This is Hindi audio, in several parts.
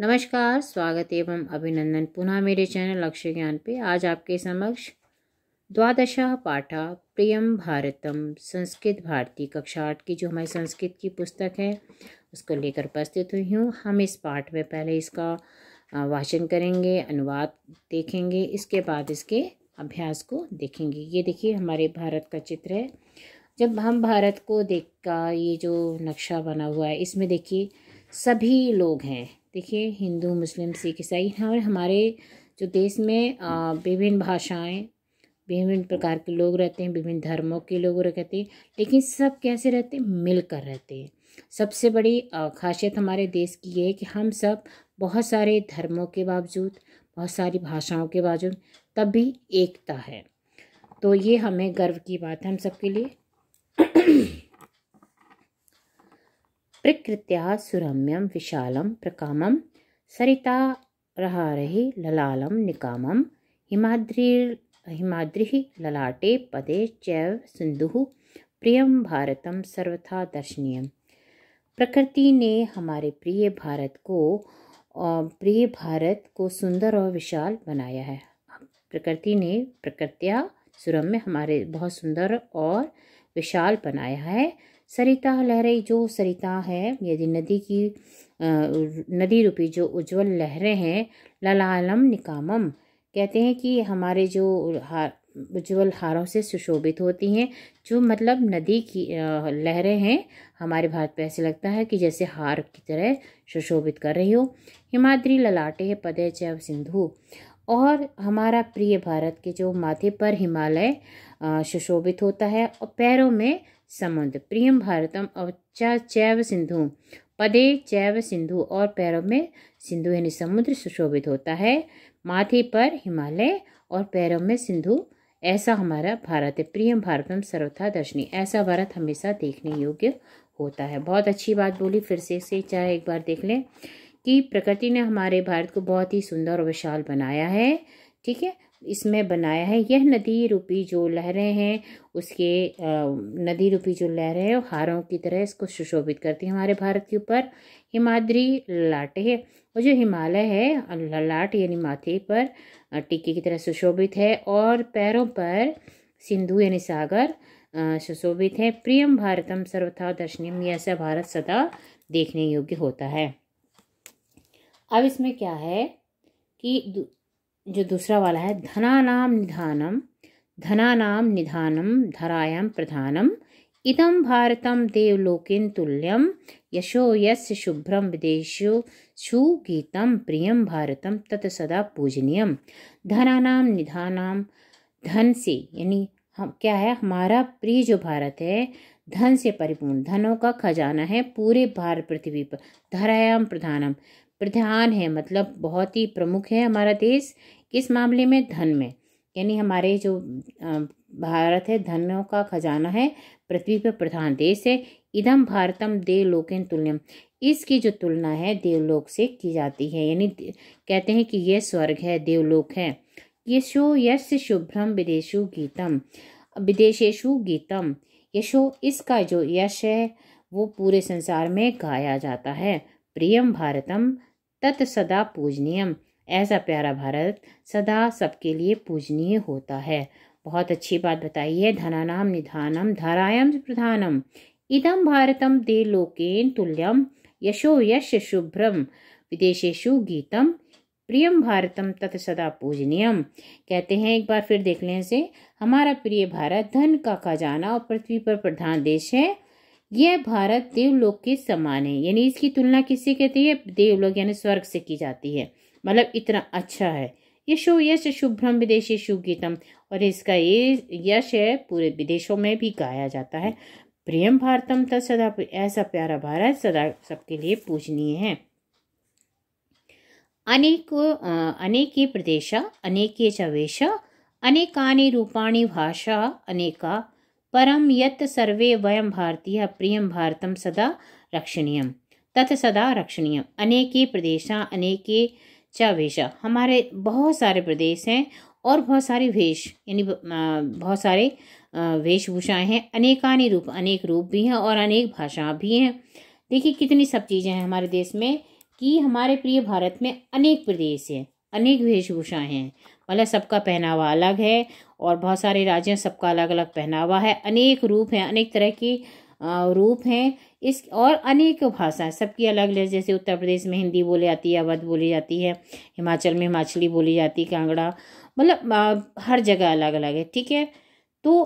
नमस्कार स्वागत एवं अभिनंदन पुनः मेरे चैनल लक्ष्य ज्ञान पे आज आपके समक्ष द्वादश पाठा प्रियम भारतम संस्कृत भारती कक्षा आठ की जो हमारी संस्कृत की पुस्तक है उसको लेकर उपस्थित हुई हूँ हम इस पाठ में पहले इसका वाचन करेंगे अनुवाद देखेंगे इसके बाद इसके अभ्यास को देखेंगे ये देखिए हमारे भारत का चित्र है जब हम भारत को देख का ये जो नक्शा बना हुआ है इसमें देखिए सभी लोग हैं देखिए हिंदू मुस्लिम सिख ईसाई हमारे हमारे जो देश में विभिन्न भाषाएं विभिन्न प्रकार के लोग रहते हैं विभिन्न धर्मों के लोग रहते हैं लेकिन सब कैसे रहते हैं मिलकर रहते हैं सबसे बड़ी खासियत हमारे देश की ये है कि हम सब बहुत सारे धर्मों के बावजूद बहुत सारी भाषाओं के बावजूद तब भी एकता है तो ये हमें गर्व की बात है हम सबके लिए प्रकृत्या सुरम्यं प्रकाम सरिता सरितारहारहि ललालं निकामं हिमाद्री हिमाद्री ललाटे पदे चैव सिंधु प्रियम भारतम सर्वथा दर्शनीय प्रकृति ने हमारे प्रिय भारत को प्रिय भारत को सुंदर और विशाल बनाया है प्रकृति ने प्रकृत्या सुरम्य हमारे बहुत सुंदर और विशाल बनाया है सरिता लहरें जो सरिता है यदि नदी की नदी रूपी जो उज्जवल लहरें हैं ललालम निकामम कहते हैं कि हमारे जो हार उज्जवल हारों से सुशोभित होती हैं जो मतलब नदी की लहरें हैं हमारे भारत पे ऐसे लगता है कि जैसे हार की तरह सुशोभित कर रही हो हिमाद्री ललाटे पदय चैव सिंधु और हमारा प्रिय भारत के जो माथे पर हिमालय सुशोभित होता है और पैरों में समुद्र प्रियम भारतम अवचा चैव सिंधु पदे चैव सिंधु और पैरों में सिंधु यानी समुद्र सुशोभित होता है माथे पर हिमालय और पैरों में सिंधु ऐसा हमारा भारत है प्रियम भारतम सर्वथा दर्शनी ऐसा भारत हमेशा देखने योग्य होता है बहुत अच्छी बात बोली फिर से इसे चाहे एक बार देख लें कि प्रकृति ने हमारे भारत को बहुत ही सुंदर और विशाल बनाया है ठीक है इसमें बनाया है यह नदी रूपी जो लहरें हैं उसके नदी रूपी जो लहरें हैं हारों की तरह इसको सुशोभित करती हैं हमारे भारत के ऊपर हिमाद्री लाटे है और जो हिमालय है लाट यानी माथे पर टिक्के की तरह सुशोभित है और पैरों पर सिंधु यानी सागर सुशोभित है प्रियम भारतम सर्वथा दर्शनीय ऐसा भारत सदा देखने योग्य होता है अब इसमें क्या है कि जो दूसरा वाला है धनानाम निधानम धनानाम निधानम धरायाम प्रधानम इदम भारतम देवलोकिन तुल्यम यशो यस्य शुभ्रम विदेशो सुगीतम प्रियम भारतम तत सदा पूजनीयम धनानाम निधानाम धन से यानी हम क्या है हमारा प्रिय जो भारत है धन से परिपूर्ण धनों का खजाना है पूरे भारत पृथ्वी पर धरायाम प्रधानम प्रधान है मतलब बहुत ही प्रमुख है हमारा देश किस मामले में धन में यानी हमारे जो भारत है धनों का खजाना है पृथ्वी पर प्रधान देश है इदम भारतम देवलोकन तुल्यम इसकी जो तुलना है देवलोक से की जाती है यानी कहते हैं कि यह स्वर्ग है देवलोक है यशो यश शुभ्रम विदेशु गीतम विदेशेशु गीतम यशो इसका जो यश है वो पूरे संसार में गाया जाता है प्रियम भारतम तत् सदा पूजनीयम ऐसा प्यारा भारत सदा सबके लिए पूजनीय होता है बहुत अच्छी बात बताई है धनानाम निधानम धारायाम प्रधानम इदम भारतम दे लोकेन तुल्यम यशो यश शुभ्रम विदेशेशु गीतम प्रियम भारतम तत् सदा पूजनीयम कहते हैं एक बार फिर देख लें से हमारा प्रिय भारत धन का खजाना और पृथ्वी पर प्रधान देश है यह भारत देवलोक के समान है यानी इसकी तुलना किससे कहती है देवलोक यानी स्वर्ग से की जाती है मतलब इतना अच्छा है यशो यश शुभ्रम विदेशी शुभ गीतम और इसका ये यश है पूरे विदेशों में भी गाया जाता है प्रियम भारतम तो सदा ऐसा प्यारा भारत सदा सबके लिए पूजनीय है अनेक अनेके प्रदेशा अनेके च वेश रूपाणी भाषा अनेका परम यत सर्वे वयम भारतीय प्रियम भारतम सदा रक्षणीय तथ सदा रक्षणीय अनेके प्रदेश अनेके च वेश हमारे बहुत सारे प्रदेश हैं और बहुत सारे वेश यानी बहुत सारे वेशभूषाएं हैं अनेकानी रूप अनेक रूप भी हैं और अनेक भाषा भी हैं देखिए कितनी सब चीज़ें हैं हमारे देश में कि हमारे प्रिय भारत में अनेक प्रदेश हैं अनेक वेशभूषाएं हैं मतलब सबका पहनावा अलग है और बहुत सारे राज्य सबका अलग अलग पहनावा है अनेक रूप हैं अनेक तरह की रूप हैं इस और अनेक भाषाएं सबकी अलग अलग जैसे उत्तर प्रदेश में हिंदी बोली जाती है अवध बोली जाती है हिमाचल में हिमाचली बोली जाती है कांगड़ा मतलब हर जगह अलग अलग है ठीक है तो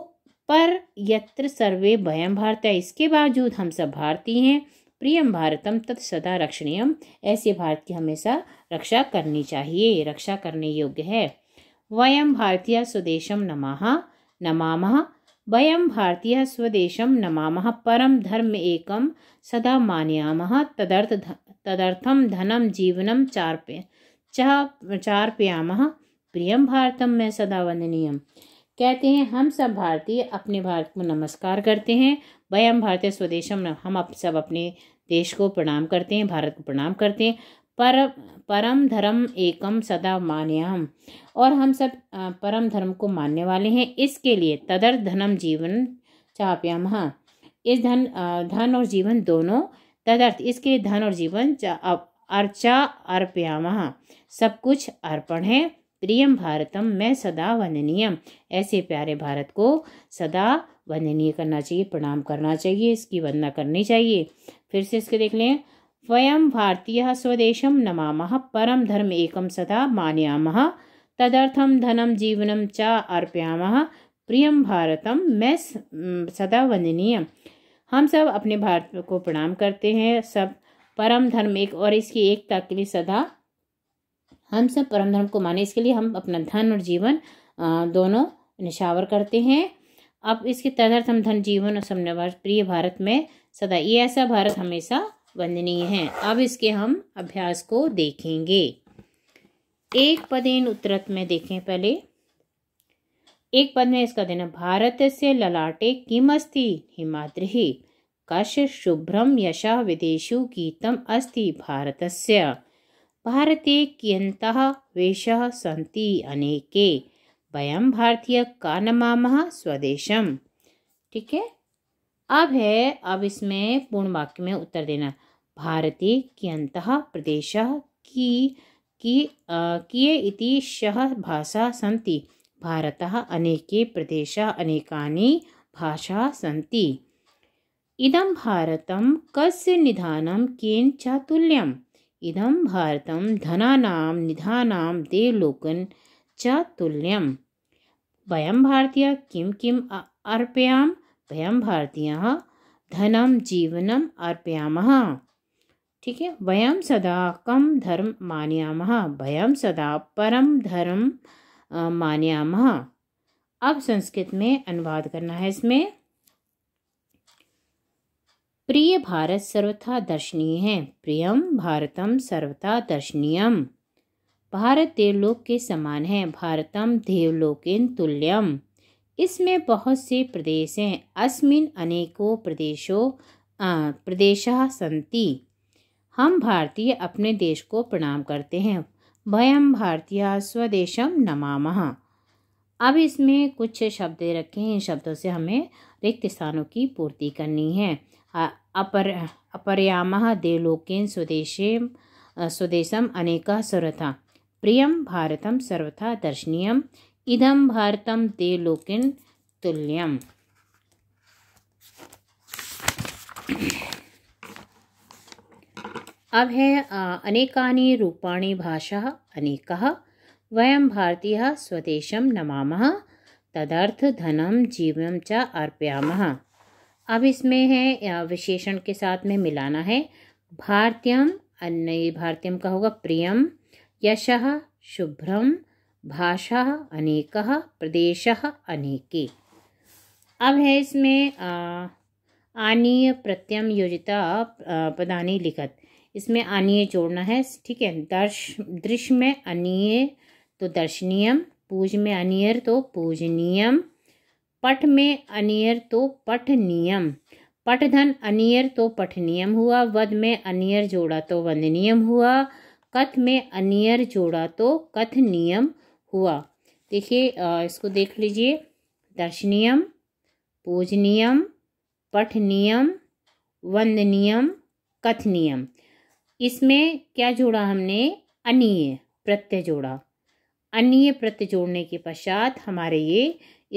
पर यत्र सर्वे भयम भारत है इसके बावजूद हम सब भारतीय हैं प्रियम भारतम तत् सदा रक्षणीयम ऐसे भारत की हमेशा रक्षा करनी चाहिए रक्षा करने योग्य है भारतीय भारतीयस्वदेशं नमः नमामः भारतीय स्वदेश नमामः परम धर्म एक सदा मानयामः तदर्थ तदर्थम धनम जीवन चार्प्य चा, चार्पयामः प्रियम भारतम में सदा वंदनीय कहते हैं हम सब भारतीय अपने भारत को नमस्कार करते हैं वयम भारतीय स्वदेशम हम अप सब अपने देश को प्रणाम करते हैं भारत को प्रणाम करते हैं पर परम धर्म एकम सदा मान्याम और हम सब परम धर्म को मानने वाले हैं इसके लिए तदर धनम जीवन चाप्याम इस धन धन और जीवन दोनों तदर्थ इसके लिए धन और जीवन अर्चा अर्पयाम सब कुछ अर्पण है प्रियम भारतम मैं सदा वंदनीयम ऐसे प्यारे भारत को सदा वंदनीय करना चाहिए प्रणाम करना चाहिए इसकी वंदना करनी चाहिए फिर से इसके देख लें वयं भारतीय स्वदेशं नमामः परं धर्म एकं सदा मानयामः तदर्थं धनं जीवनं च अर्पयामः प्रियं भारतं मै सदा वंदनीय हम सब अपने भारत को प्रणाम करते हैं सब परम धर्म एक और इसकी एकता के लिए सदा हम सब परम धर्म को माने इसके लिए हम अपना धन और जीवन दोनों निशावर करते हैं अब इसके तदर्थ हम धन जीवन और समन्वय प्रिय भारत में सदा ये ऐसा भारत हमेशा वंदनीय हैं अब इसके हम अभ्यास को देखेंगे एक पदेन उत्तरत में देखें पहले एक पद में इसका देना भारत से ललाटे किमस्ति हिमाद्रि कश शुभ्रम यशा विदेशु गीतम अस्ति से भारते कियंत वेश सी अनेके वयम भारतीय का नमा स्वदेशम ठीक है अब है अब इसमें पूर्ण वाक्य में उत्तर देना भारती की अंत प्रदेश की की किए इति शह भाषा सन्ति भारत अनेके प्रदेश अनेकानि भाषा सन्ति इदं भारतं कस्य निधानं केन च तुल्यम् इदं भारतं धनानां निधानां देलोकन् च तुल्यं वयं भारतीया किं किम् अर्पयामः वयम भारतीय धनम जीवनम अर्पयाम ठीक है वयम सदा कम धर्म मानियाम वयम सदा परम धर्म मानियाम अब संस्कृत में अनुवाद करना है इसमें प्रिय भारत सर्वथा दर्शनीय है प्रियम भारतम सर्वथा दर्शनीयम भारत देवलोक के समान है भारतम देवलोकन तुल्यम इसमें बहुत से प्रदेश हैं अस्मिन अनेकों प्रदेशों प्रदेश सन्ति हम भारतीय अपने देश को प्रणाम करते हैं भयम भारतीय स्वदेशम नमामः अब इसमें कुछ शब्द रखे हैं इन शब्दों से हमें रिक्त स्थानों की पूर्ति करनी है अपर अपर्याम देवलोकन स्वदेशे स्वदेशम अनेक सर्वथा प्रियम भारतम सर्वथा दर्शनीयम इदम भारतम ते लोकिन तुल्यम अब है अनेकानी रूपाणी भाषा अनेक वयम भारतीय स्वदेश नमा तदर्थ धनम जीवम च अर्पयाम अब इसमें है विशेषण के साथ में मिलाना है भारतीय अन्य भारतीय का होगा प्रियम यश शुभ्रम भाषा अनेक प्रदेश अनेके अब है इसमें आनीय प्रत्यम योजिता पदानी लिखत इसमें आनीय जोड़ना है ठीक है दर्श दृश्य में अनीय तो दर्शनीयम पूज में अनियर तो पूजनीयम पठ में अनियर तो पठनीयम पठधन अनियर तो पठनीयम हुआ वध में अनियर जोड़ा तो वंदनीयम हुआ कथ में अनियर जोड़ा तो कथनीयम हुआ देखिए इसको देख लीजिए दर्शनीयम पूजनीयम पठनीयम वंदनीयम कथनीयम इसमें क्या जोड़ा हमने अनिय प्रत्यय जोड़ा अन्य प्रत्यय जोड़ने के पश्चात हमारे ये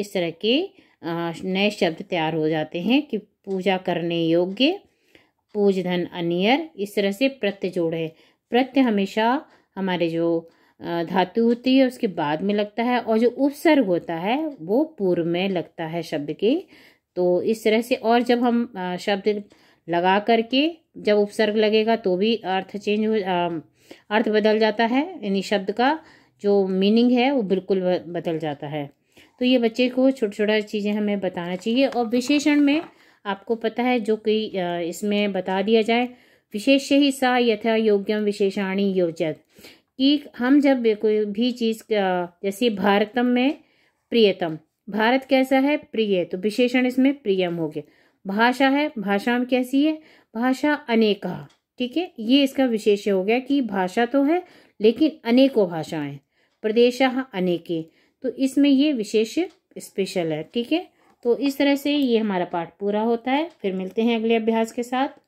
इस तरह के नए शब्द तैयार हो जाते हैं कि पूजा करने योग्य पूजधन अनियर इस तरह से प्रत्यय जोड़े प्रत्यय हमेशा हमारे जो धातु होती है उसके बाद में लगता है और जो उपसर्ग होता है वो पूर्व में लगता है शब्द के तो इस तरह से और जब हम शब्द लगा करके जब उपसर्ग लगेगा तो भी अर्थ चेंज हो अर्थ बदल जाता है यानी शब्द का जो मीनिंग है वो बिल्कुल बदल जाता है तो ये बच्चे को छोटी छोटा चीज़ें हमें बताना चाहिए और विशेषण में आपको पता है जो कि इसमें बता दिया जाए विशेष ही सा यथा योग्यम विशेषाणी योजत कि हम जब कोई भी चीज़ का जैसे भारतम में प्रियतम भारत कैसा है प्रिय तो विशेषण इसमें प्रियम हो गया भाषा है भाषा में कैसी है भाषा अनेका ठीक है ये इसका विशेष हो गया कि भाषा तो है लेकिन अनेकों भाषाएं प्रदेश अनेके तो इसमें ये विशेष स्पेशल है ठीक है तो इस तरह से ये हमारा पाठ पूरा होता है फिर मिलते हैं अगले अभ्यास के साथ